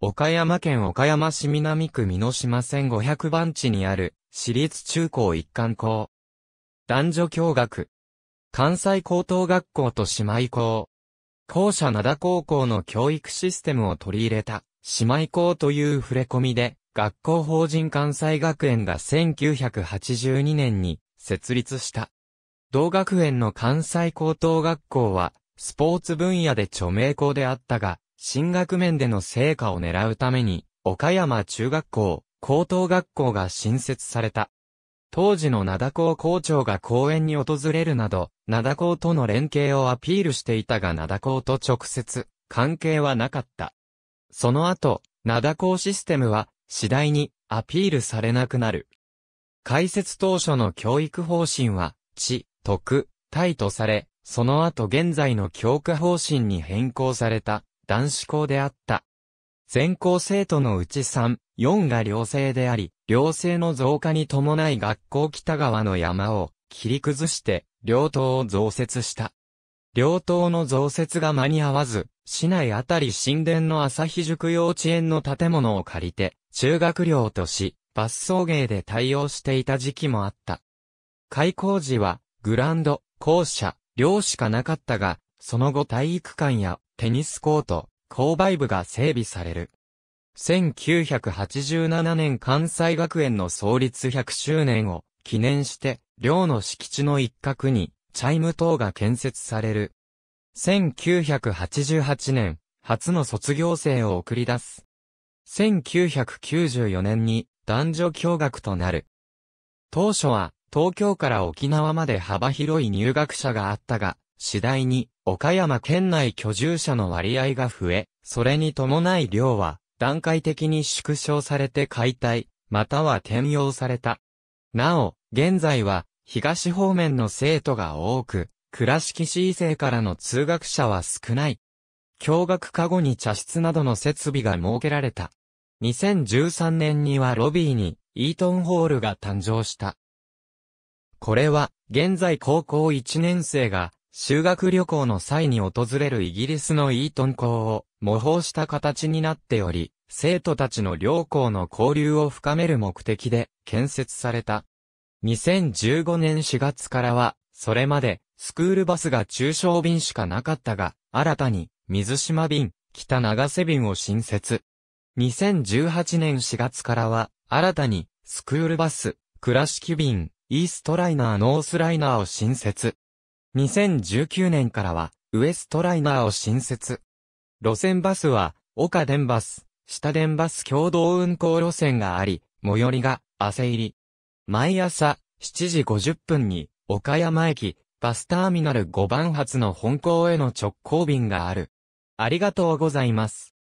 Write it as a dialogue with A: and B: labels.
A: 岡山県岡山市南区美濃島1500番地にある、私立中高一貫校。男女共学。関西高等学校と姉妹校。校舎灘高校の教育システムを取り入れた、姉妹校という触れ込みで、学校法人関西学園が1982年に設立した。同学園の関西高等学校は、スポーツ分野で著名校であったが、進学面での成果を狙うために、岡山中学校、高等学校が新設された。当時の灘校校長が講演に訪れるなど、灘校との連携をアピールしていたが灘校と直接、関係はなかった。その後、灘校システムは、次第に、アピールされなくなる。開設当初の教育方針は、地、徳、体とされ、その後現在の教科方針に変更された、男子校であった。全校生徒のうち3、4が寮生であり、寮生の増加に伴い学校北側の山を切り崩して、両棟を増設した。両棟の増設が間に合わず、市内あたり神殿の朝日塾幼稚園の建物を借りて、中学寮とし、罰送迎で対応していた時期もあった。開校時は、グランド、校舎、寮しかなかったが、その後体育館やテニスコート、購買部が整備される。1987年関西学園の創立100周年を記念して、寮の敷地の一角に、チャイム塔が建設される。1988年、初の卒業生を送り出す。1994年に、男女共学となる。当初は、東京から沖縄まで幅広い入学者があったが、次第に、岡山県内居住者の割合が増え、それに伴い量は、段階的に縮小されて解体、または転用された。なお、現在は、東方面の生徒が多く、倉敷市異性からの通学者は少ない。教学過後に茶室などの設備が設けられた。2013年にはロビーに、イートンホールが誕生した。これは、現在高校1年生が、修学旅行の際に訪れるイギリスのイートン校を模倣した形になっており、生徒たちの両校の交流を深める目的で建設された。2015年4月からは、それまでスクールバスが中小便しかなかったが、新たに水島便、北長瀬便を新設。2018年4月からは、新たにスクールバス、倉敷便、イーストライナーノースライナーを新設。2019年からは、ウエストライナーを新設。路線バスは、岡電バス、下電バス共同運行路線があり、最寄りが、汗入り。毎朝、7時50分に、岡山駅、バスターミナル5番発の本校への直行便がある。ありがとうございます。